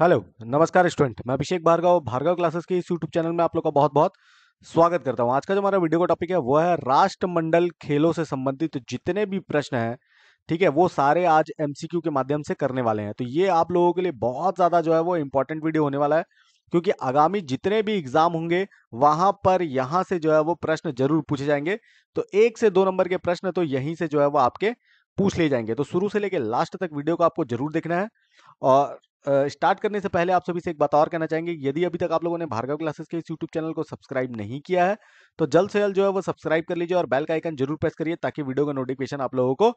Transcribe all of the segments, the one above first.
hello नमस्कार student मैं अभिषेक Bhargava Bhargava classes के इस यूट्यूब चैनल में आप लोग का बहुत बहुत स्वागत करता हूं आज का जो हमारा वीडियो का टॉपिक है वो है राष्ट्रमंडल खेलों से संबंधित तो जितने भी प्रश्न हैं ठीक है वो सारे आज एमसीक्यू के माध्यम से करने वाले हैं तो ये आप लोगों के लिए बहुत ज़्यादा जो है वो इम्पोर्टेंट वीडियो होने वाला है क्योंकि आगामी जितने भी एग्जाम होंगे वहां पर यहाँ से जो है वो प्रश्न जरूर पूछे जाएंगे तो एक से दो नंबर के प्रश्न तो यहीं से जो है वो आपके पूछ ले जाएंगे तो शुरू से लेकर लास्ट तक वीडियो को आपको जरूर देखना है और स्टार्ट करने से पहले आप सभी से एक बात और कहना चाहेंगे यदि अभी तक आप लोगों ने भार्गव क्लासेस के इस यूट्यूब चैनल को सब्सक्राइब नहीं किया है तो जल्द से जल्द जो है वो सब्सक्राइब कर लीजिए और बेल का आइकन जरूर प्रेस करिए ताकि वीडियो का नोटिफिकेशन आप लोगों को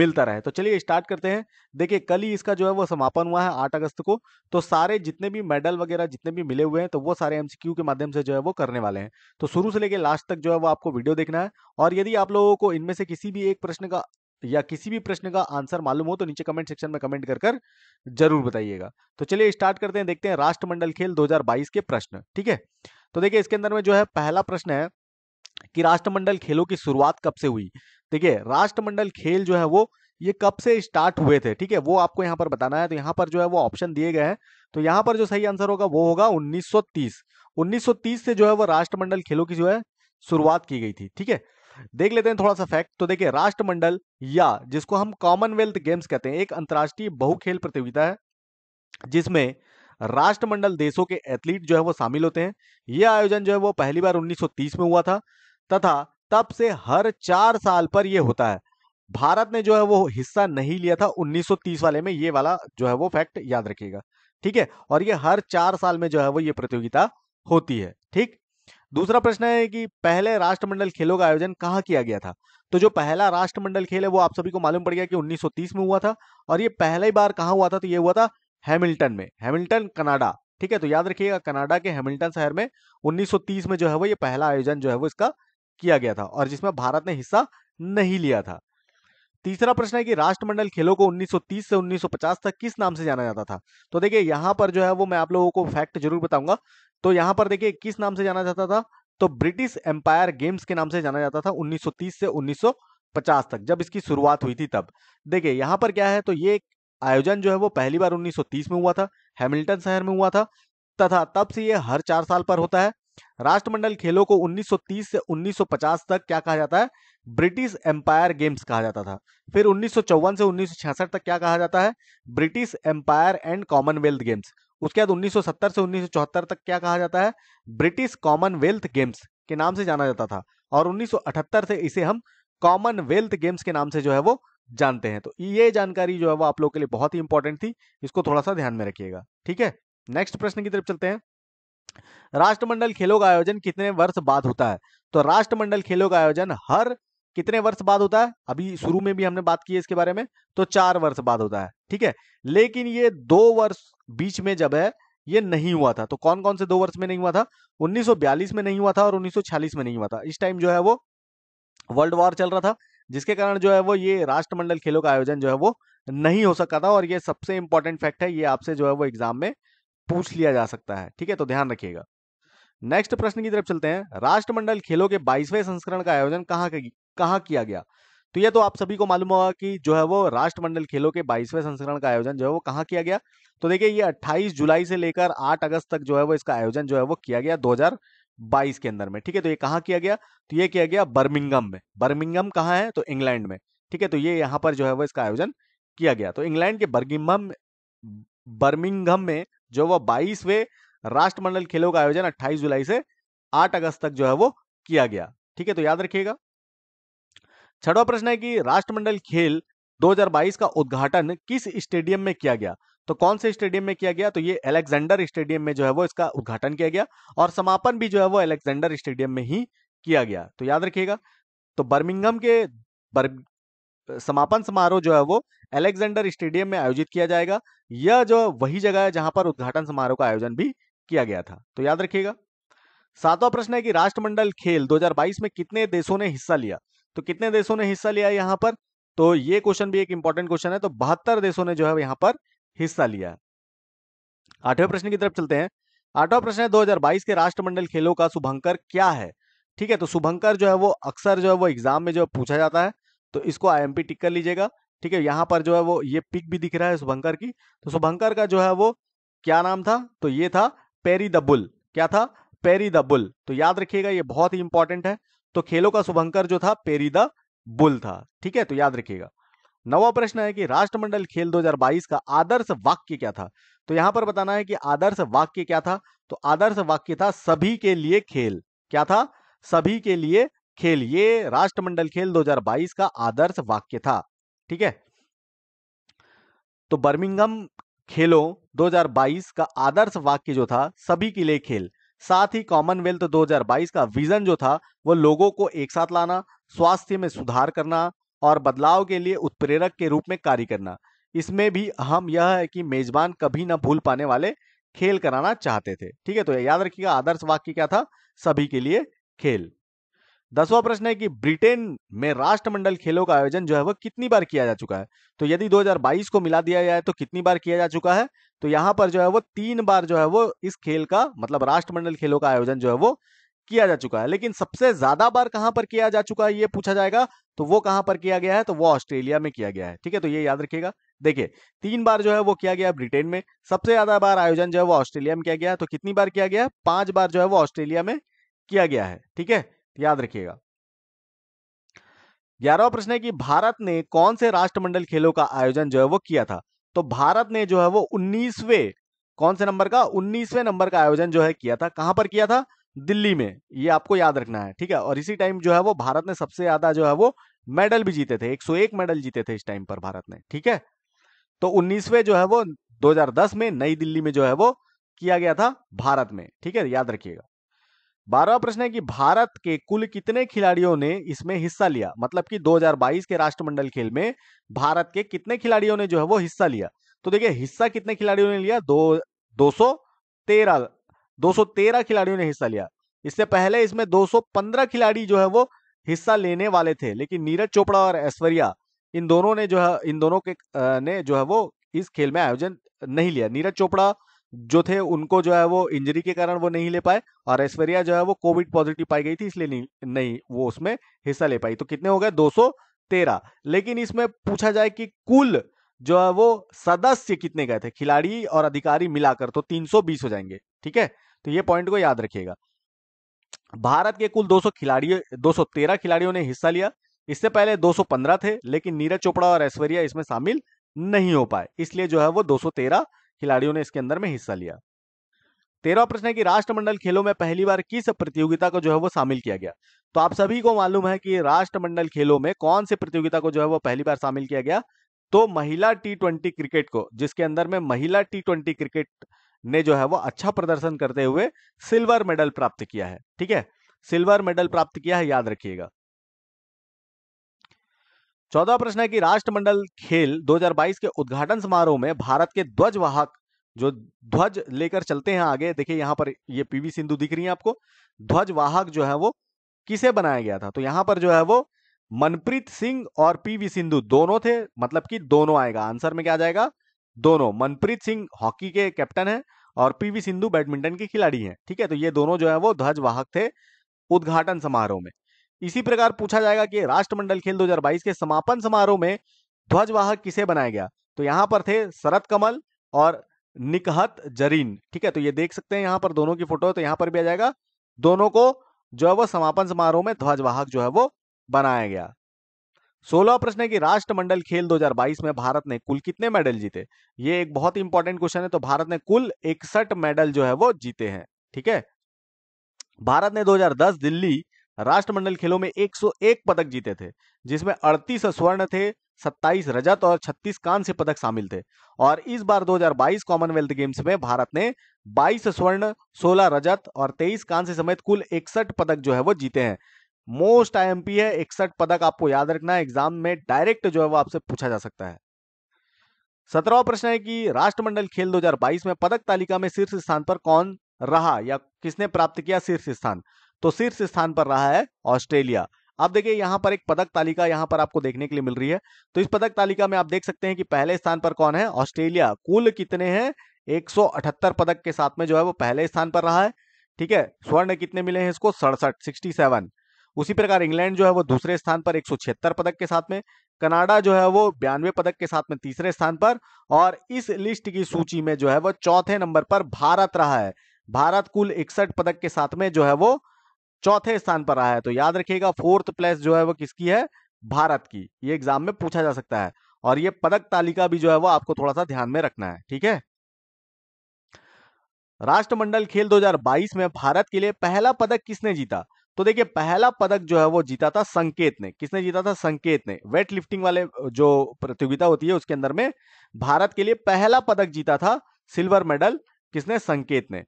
मिलता रहे तो चलिए स्टार्ट करते हैं देखिए कल ही इसका जो है वो समापन हुआ है आठ अगस्त को तो सारे जितने भी मेडल वगैरह जितने भी मिले हुए हैं तो वो सारे एमसीक्यू के माध्यम से जो है वो करने वाले हैं तो शुरू से लेकर लास्ट तक जो है वो आपको वीडियो देखना है और यदि आप लोगों को इनमें से किसी भी एक प्रश्न का या किसी भी प्रश्न का आंसर मालूम हो तो नीचे कमेंट सेक्शन में कमेंट कर जरूर बताइएगा तो चलिए स्टार्ट करते हैं देखते हैं राष्ट्रमंडल खेल 2022 के प्रश्न ठीक है तो देखिए इसके अंदर में जो है पहला प्रश्न है कि राष्ट्रमंडल खेलों की शुरुआत कब से हुई देखिए राष्ट्रमंडल खेल जो है वो ये कब से स्टार्ट हुए थे ठीक है वो आपको यहाँ पर बताना है तो यहाँ पर जो है वो ऑप्शन दिए गए हैं तो यहाँ पर जो सही आंसर होगा वो होगा 1930 1930 से जो है वो राष्ट्रमंडल खेलों की जो है शुरुआत की गई थी ठीक है देख लेते हैं थोड़ा सा फैक्ट तो देखिए राष्ट्रमंडल या जिसको हम कॉमनवेल्थ गेम्स कहते हैं एक अंतर्राष्ट्रीय बहुखेल प्रतियोगिता है जिसमें राष्ट्रमंडल देशों के एथलीट जो है वो शामिल होते हैं यह आयोजन जो है वो पहली बार 1930 में हुआ था तथा तब से हर चार साल पर यह होता है भारत ने जो है वो हिस्सा नहीं लिया था 1930 वाले में ये वाला जो है वो फैक्ट याद रखिएगा ठीक है और ये हर चार साल में जो है वो ये प्रतियोगिता होती है ठीक दूसरा प्रश्न है कि पहले राष्ट्रमंडल खेलों का आयोजन कहाँ किया गया था तो जो पहला राष्ट्रमंडल खेल है वो आप सभी को मालूम पड़ गया कि 1930 में हुआ था और ये पहला ही बार कहाँ हुआ था तो ये हुआ था हैमिल्टन में हैमिल्टन कनाडा ठीक है तो याद रखिएगा कनाडा के हैमिल्टन शहर में 1930 में जो है वो ये पहला आयोजन जो है वो इसका किया गया था और जिसमें भारत ने हिस्सा नहीं लिया था तीसरा प्रश्न है कि राष्ट्रमंडल खेलों को 1930 से 1950 तक किस नाम से जाना जाता था तो देखिए यहां पर जो है वो मैं आप लोगों को फैक्ट जरूर बताऊंगा तो यहां पर देखिए किस नाम से जाना जाता था तो ब्रिटिश एम्पायर गेम्स के नाम से जाना जाता था 1930 से 1950 तक जब इसकी शुरुआत हुई थी तब देखिए यहाँ पर क्या है तो ये आयोजन जो है वो पहली बार 1930 में हुआ था हैमिल्टन शहर में हुआ था तथा तब से ये हर चार साल पर होता है राष्ट्रमंडल खेलों को 1930 से 1950 तक क्या कहा जाता है ब्रिटिश एम्पायर गेम्स कहा जाता था फिर उन्नीस से उन्नीस तक क्या कहा जाता है British Empire and Commonwealth Games उसके बाद 1970 से 1974 तक क्या कहा जाता है ब्रिटिश कॉमनवेल्थ गेम्स के नाम से जाना जाता था और 1978 से इसे हम कॉमनवेल्थ गेम्स के नाम से जो है वो जानते हैं तो ये जानकारी जो है वो आप लोग के लिए बहुत ही इंपॉर्टेंट थी इसको थोड़ा सा ध्यान में रखिएगा ठीक है नेक्स्ट प्रश्न की तरफ चलते हैं राष्ट्रमंडल खेलों का आयोजन कितने वर्ष बाद होता है तो राष्ट्रमंडल खेलों का आयोजन हर कितने वर्ष बाद होता है अभी शुरू में भी हमने बात की है इसके बारे में तो चार वर्ष बाद होता है ठीक है लेकिन ये दो वर्ष बीच में जब है ये नहीं हुआ था तो कौन कौन से दो वर्ष में नहीं हुआ था 1942 में नहीं हुआ था और 1946 में नहीं हुआ था इस टाइम जो है वो वर्ल्ड वॉर चल रहा था जिसके कारण जो है वो ये राष्ट्रमंडल खेलों का आयोजन जो है वो नहीं हो सका था और ये सबसे इंपॉर्टेंट फैक्ट है ये आपसे जो है वो एग्जाम में पूछ लिया जा सकता है ठीक है तो ध्यान रखिएगा नेक्स्ट प्रश्न की तरफ चलते हैं राष्ट्रमंडल खेलों के बाईसवें संस्करण का आयोजन कहाँ कहा किया गया तो यह तो आप सभी को मालूम होगा कि जो है वो राष्ट्रमंडल खेलों के बाईसवें संस्करण का आयोजन जो है वो कहाँ किया गया तो देखिए ये 28 जुलाई से लेकर 8 अगस्त तक जो है वो इसका आयोजन जो है वो किया गया 2022 के अंदर में ठीक है तो ये कहाँ किया गया तो ये किया गया बर्मिंगम में बर्मिंगम कहाँ है तो इंग्लैंड में ठीक है तो ये यहाँ पर जो है वो इसका आयोजन किया गया तो इंग्लैंड के बर्गिंगम बर्मिंगम में जो वो बाईसवें राष्ट्रमंडल खेलों का आयोजन अट्ठाईस जुलाई से आठ अगस्त तक जो है वो किया गया ठीक है तो याद रखिएगा छठवा प्रश्न है कि राष्ट्रमंडल खेल 2022 का उद्घाटन किस स्टेडियम में किया गया तो कौन से स्टेडियम में किया गया तो ये अलेक्जेंडर स्टेडियम में जो है वो इसका उद्घाटन किया गया और समापन भी जो है वो अलेक्जेंडर स्टेडियम में ही किया गया तो याद रखिएगा तो बर्मिंगम के बर... समापन समारोह जो है वो अलेक्जेंडर स्टेडियम में आयोजित किया जाएगा यह जो वही जगह है जहां पर उद्घाटन समारोह का आयोजन भी किया गया था तो याद रखिएगा सातवां प्रश्न है कि राष्ट्रमंडल खेल 2022 में कितने देशों ने हिस्सा लिया तो कितने देशों ने हिस्सा लिया यहां पर तो ये क्वेश्चन भी एक इंपॉर्टेंट क्वेश्चन है तो बहत्तर देशों ने जो है यहां पर हिस्सा लिया आठवें प्रश्न की तरफ चलते हैं आठवां प्रश्न है दो के राष्ट्रमंडल खेलों का शुभंकर क्या है ठीक है तो शुभंकर जो है वो अक्सर जो है वो एग्जाम में जो है पूछा जाता है तो इसको आई टिक कर लीजिएगा ठीक है यहां पर जो है वो ये पिक भी दिख रहा है शुभंकर की तो शुभंकर का जो है वो क्या नाम था तो ये था पेरी द बुल क्या था पेरी द बुल तो याद रखिएगा ये बहुत ही इंपॉर्टेंट है तो खेलों का शुभंकर जो था पेरी द बुल था ठीक है तो याद रखिएगा नवा प्रश्न है कि राष्ट्रमंडल खेल 2022 का आदर्श वाक्य क्या था तो यहां पर बताना है कि आदर्श वाक्य क्या था तो आदर्श वाक्य था सभी के लिए खेल क्या था सभी के लिए खेल ये राष्ट्रमंडल खेल 2022 का आदर्श वाक्य था ठीक है तो बर्मिंगम खेलों 2022 का आदर्श वाक्य जो था सभी के लिए खेल साथ ही कॉमनवेल्थ 2022 का विजन जो था वो लोगों को एक साथ लाना स्वास्थ्य में सुधार करना और बदलाव के लिए उत्प्रेरक के रूप में कार्य करना इसमें भी अहम यह है कि मेजबान कभी ना भूल पाने वाले खेल कराना चाहते थे ठीक है तो याद रखिएगा आदर्श वाक्य क्या था सभी के लिए खेल दसवां प्रश्न है कि ब्रिटेन में राष्ट्रमंडल खेलों का आयोजन जो है वह कितनी बार किया जा चुका है तो यदि 2022 को मिला दिया जाए तो कितनी बार किया जा चुका है तो यहाँ पर जो है वो तीन बार जो है वो इस खेल का मतलब राष्ट्रमंडल खेलों का आयोजन जो है वो किया जा चुका है लेकिन सबसे ज्यादा बार कहां पर किया जा चुका है ये पूछा जाएगा तो वो कहां पर किया गया है तो वो ऑस्ट्रेलिया में किया गया है ठीक है तो ये याद रखिएगा देखिए तीन बार जो है वो किया गया ब्रिटेन में सबसे ज्यादा बार आयोजन जो है वो ऑस्ट्रेलिया में किया गया है तो कितनी बार किया गया पांच बार जो है वो ऑस्ट्रेलिया में किया गया है ठीक है याद रखिएगा ग्यारहवा प्रश्न है कि भारत ने कौन से राष्ट्रमंडल खेलों का आयोजन जो है वो किया था तो भारत ने जो है वो उन्नीसवे कौन से नंबर का उन्नीसवे नंबर का आयोजन जो है किया था कहां पर किया था दिल्ली में ये आपको याद रखना है ठीक है और इसी टाइम जो है वो भारत ने सबसे ज्यादा जो है वो मेडल भी जीते थे 101 मेडल जीते थे इस टाइम पर भारत ने ठीक है तो उन्नीसवे जो है वो 2010 में नई दिल्ली में जो है वो किया गया था भारत में ठीक है याद रखिएगा बारहवा प्रश्न है कि भारत के कुल कितने खिलाड़ियों ने इसमें हिस्सा लिया मतलब कि 2022 के राष्ट्रमंडल खेल में भारत के कितने खिलाड़ियों ने जो है वो हिस्सा लिया तो देखिए हिस्सा कितने खिलाड़ियों ने लिया दो दो सौ तेरह दो सौ तेरह खिलाड़ियों ने हिस्सा लिया इससे पहले इसमें दो सौ पंद्रह खिलाड़ी जो है वो हिस्सा लेने वाले थे लेकिन नीरज चोपड़ा और ऐश्वर्या इन दोनों ने जो है इन दोनों के ने जो है वो इस खेल में आयोजन नहीं लिया नीरज चोपड़ा जो थे उनको जो है वो इंजरी के कारण वो नहीं ले पाए और ऐश्वर्या जो है वो कोविड पॉजिटिव पाई गई थी इसलिए नहीं नहीं वो उसमें हिस्सा ले पाई तो कितने हो गए दो तेरह लेकिन इसमें पूछा जाए कि कुल जो है वो सदस्य कितने गए थे खिलाड़ी और अधिकारी मिलाकर तो 320 हो जाएंगे ठीक है तो ये पॉइंट को याद रखिएगा भारत के कुल 200 खिलाड़ियों 213 खिलाड़ियों ने हिस्सा लिया इससे पहले 215 थे लेकिन नीरज चोपड़ा और ऐश्वर्या इसमें शामिल नहीं हो पाए इसलिए जो है वो 213 खिलाड़ियों ने इसके अंदर में हिस्सा लिया तेरह प्रश्न है कि राष्ट्रमंडल खेलों में पहली बार किस प्रतियोगिता को जो है वो शामिल किया गया तो आप सभी को मालूम है कि राष्ट्रमंडल खेलों में कौन से प्रतियोगिता को जो है वो पहली बार शामिल किया गया तो महिला टी ट्वेंटी क्रिकेट को जिसके अंदर में महिला टी ट्वेंटी क्रिकेट ने जो है वो अच्छा प्रदर्शन करते हुए सिल्वर मेडल प्राप्त किया है ठीक है सिल्वर मेडल प्राप्त किया है याद रखिएगा चौदह प्रश्न है कि राष्ट्रमंडल खेल 2022 के उद्घाटन समारोह में भारत के ध्वजवाहक जो ध्वज लेकर चलते हैं आगे देखिए यहां पर ये पीवी सिंधु दिख रही है आपको ध्वजवाहक जो है वो किसे बनाया गया था तो यहाँ पर जो है वो मनप्रीत सिंह और पीवी सिंधु दोनों थे मतलब कि दोनों आएगा आंसर में क्या जाएगा दोनों मनप्रीत सिंह हॉकी के कैप्टन है और पीवी सिंधु बैडमिंटन के खिलाड़ी हैं ठीक है तो ये दोनों जो है वो ध्वजवाहक थे उद्घाटन समारोह में इसी प्रकार पूछा जाएगा कि राष्ट्रमंडल खेल 2022 के समापन समारोह में ध्वजवाहक किसे बनाया गया तो यहां पर थे शरत कमल और निकहत जरीन ठीक है तो ये देख सकते हैं यहां पर दोनों की फोटो तो यहां पर भी आ जाएगा दोनों को जो है वो समापन समारोह में ध्वजवाहक जो है वो बनाया गया सोलह प्रश्न है कि राष्ट्रमंडल खेल 2022 में भारत ने कुल कितने मेडल जीते ये एक बहुत इंपॉर्टेंट क्वेश्चन है तो भारत ने कुल इकसठ मेडल जो है वो जीते हैं ठीक है भारत ने 2010 दिल्ली राष्ट्रमंडल खेलों में 101 पदक जीते थे जिसमें 38 स्वर्ण थे 27 रजत और 36 कांस्य पदक शामिल थे और इस बार 2022 कॉमनवेल्थ गेम्स में भारत ने 22 स्वर्ण 16 रजत और 23 कांस्य समेत कुल इकसठ पदक जो है वो जीते हैं मोस्ट आईएमपी है इकसठ पदक आपको याद रखना एग्जाम में डायरेक्ट जो है वो आपसे पूछा जा सकता है सत्रहवा प्रश्न है कि राष्ट्रमंडल खेल 2022 में पदक तालिका में शीर्ष स्थान पर कौन रहा या किसने प्राप्त किया शीर्ष स्थान तो शीर्ष स्थान पर रहा है ऑस्ट्रेलिया अब देखिए यहां पर एक पदक तालिका यहां पर आपको देखने के लिए मिल रही है तो इस पदक तालिका में आप देख सकते हैं कि पहले स्थान पर कौन है ऑस्ट्रेलिया कुल कितने हैं 178 पदक के साथ में जो है वो पहले स्थान पर रहा है ठीक है स्वर्ण कितने मिले हैं इसको सड़सठ सिक्सटी सेवन उसी प्रकार इंग्लैंड जो है वो दूसरे स्थान पर एक पदक के साथ में कनाडा जो है वो बयानवे पदक के साथ में तीसरे स्थान पर और इस लिस्ट की सूची में जो है वो चौथे नंबर पर भारत रहा है भारत कुल इकसठ पदक के साथ में जो है वो चौथे स्थान पर आया है तो याद रखिएगा फोर्थ प्लेस जो है वो किसकी है भारत की ये एग्जाम में पूछा जा सकता है और ये पदक तालिका भी जो है वो आपको थोड़ा सा ध्यान में रखना है ठीक है राष्ट्रमंडल खेल 2022 में भारत के लिए पहला पदक किसने जीता तो देखिए पहला पदक जो है वो जीता था संकेत ने किसने जीता था संकेत ने वेट लिफ्टिंग वाले जो प्रतियोगिता होती है उसके अंदर में भारत के लिए पहला पदक जीता था सिल्वर मेडल किसने संकेत ने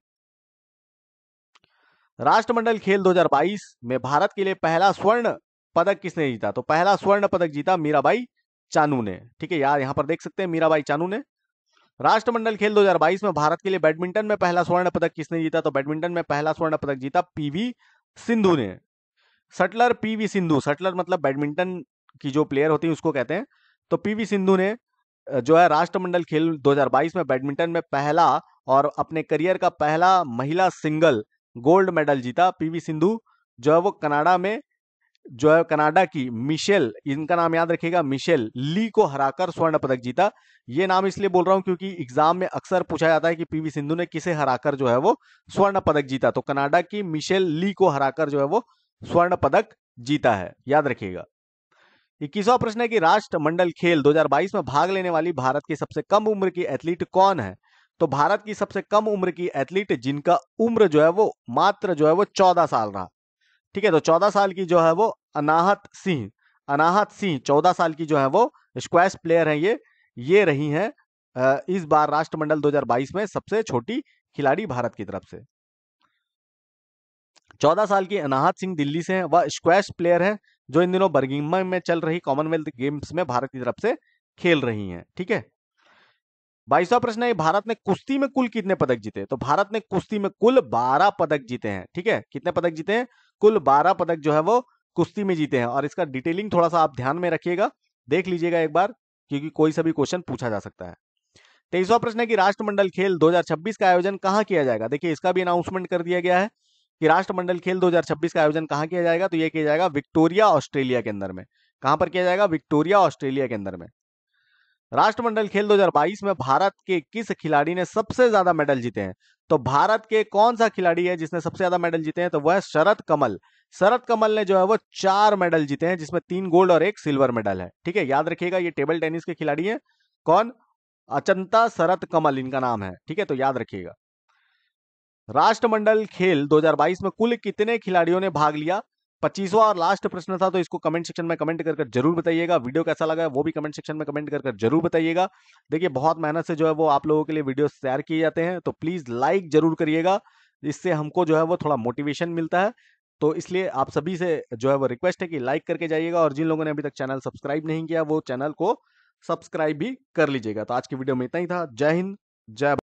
राष्ट्रमंडल खेल 2022 में भारत के लिए पहला स्वर्ण पदक किसने जीता तो पहला स्वर्ण पदक जीता मीराबाई चानू ने ठीक है यार यहां पर देख सकते हैं मीराबाई चानू ने राष्ट्रमंडल खेल 2022 में भारत के लिए बैडमिंटन में पहला स्वर्ण पदक किसने जीता तो बैडमिंटन में पहला स्वर्ण पदक जीता पीवी सिंधु ने सटलर पीवी सिंधु सटलर मतलब बैडमिंटन की जो प्लेयर होती है उसको कहते हैं तो पीवी सिंधु ने जो है राष्ट्रमंडल खेल 2022 में बैडमिंटन में पहला और अपने करियर का पहला महिला सिंगल गोल्ड मेडल जीता पीवी सिंधु जो है वो कनाडा में जो है कनाडा की मिशेल इनका नाम याद रखिएगा मिशेल ली को हराकर स्वर्ण पदक जीता ये नाम इसलिए बोल रहा हूं क्योंकि एग्जाम में अक्सर पूछा जाता है कि पीवी सिंधु ने किसे हराकर जो है वो स्वर्ण पदक जीता तो कनाडा की मिशेल ली को हराकर जो है वो स्वर्ण पदक जीता है याद रखिएगा इक्कीसवा प्रश्न है कि राष्ट्रमंडल खेल 2022 में भाग लेने वाली भारत की सबसे कम उम्र की एथलीट कौन है तो भारत की सबसे कम उम्र की एथलीट जिनका उम्र जो है वो मात्र जो है वो चौदह साल रहा ठीक है तो चौदह साल की जो है वो अनाहत सिंह अनाहत सिंह चौदह साल की जो है वो स्क्वैश प्लेयर है ये ये रही हैं इस बार राष्ट्रमंडल 2022 में सबसे छोटी खिलाड़ी भारत की तरफ से चौदह साल की अनाहत सिंह दिल्ली से हैं वह स्क्वैश प्लेयर हैं जो इन दिनों बर्गिंग में चल रही कॉमनवेल्थ गेम्स में भारत की तरफ से खेल रही हैं ठीक है बाईसवा प्रश्न है भारत ने कुश्ती में कुल कितने पदक जीते तो भारत ने कुश्ती में कुल बारह पदक जीते हैं ठीक है कितने पदक जीते हैं कुल बारह पदक जो है वो कुश्ती में जीते हैं और इसका डिटेलिंग थोड़ा सा आप ध्यान में रखिएगा देख लीजिएगा एक बार क्योंकि कोई सभी क्वेश्चन पूछा जा सकता है तेईसवा प्रश्न है कि राष्ट्रमंडल खेल 2026 का आयोजन कहाँ किया जाएगा देखिए इसका भी अनाउंसमेंट कर दिया गया है कि राष्ट्रमंडल खेल 2026 का आयोजन कहाँ किया जाएगा तो यह किया जाएगा विक्टोरिया ऑस्ट्रेलिया के अंदर में कहां पर किया जाएगा विक्टोरिया ऑस्ट्रेलिया के अंदर में राष्ट्रमंडल खेल 2022 में भारत के किस खिलाड़ी ने सबसे ज्यादा मेडल जीते हैं तो भारत के कौन सा खिलाड़ी है जिसने सबसे ज्यादा मेडल जीते हैं तो वह है शरद कमल शरद कमल ने जो है वो चार मेडल जीते हैं जिसमें तीन गोल्ड और एक सिल्वर मेडल है ठीक है याद रखिएगा ये टेबल टेनिस के खिलाड़ी है कौन अचंता शरद कमल इनका नाम है ठीक है तो याद रखिएगा राष्ट्रमंडल खेल 2022 में कुल कितने खिलाड़ियों ने भाग लिया पच्चीसवा और लास्ट प्रश्न था तो इसको कमेंट सेक्शन में कमेंट कर जरूर बताइएगा वीडियो कैसा लगा है वो भी कमेंट सेक्शन में कमेंट करके कर जरूर बताइएगा देखिए बहुत मेहनत से जो है वो आप लोगों के लिए वीडियो तैयार किए जाते हैं तो प्लीज़ लाइक जरूर करिएगा इससे हमको जो है वो थोड़ा मोटिवेशन मिलता है तो इसलिए आप सभी से जो है वो रिक्वेस्ट है कि लाइक करके जाइएगा और जिन लोगों ने अभी तक चैनल सब्सक्राइब नहीं किया वो चैनल को सब्सक्राइब भी कर लीजिएगा तो आज की वीडियो में इतना ही था जय हिंद जय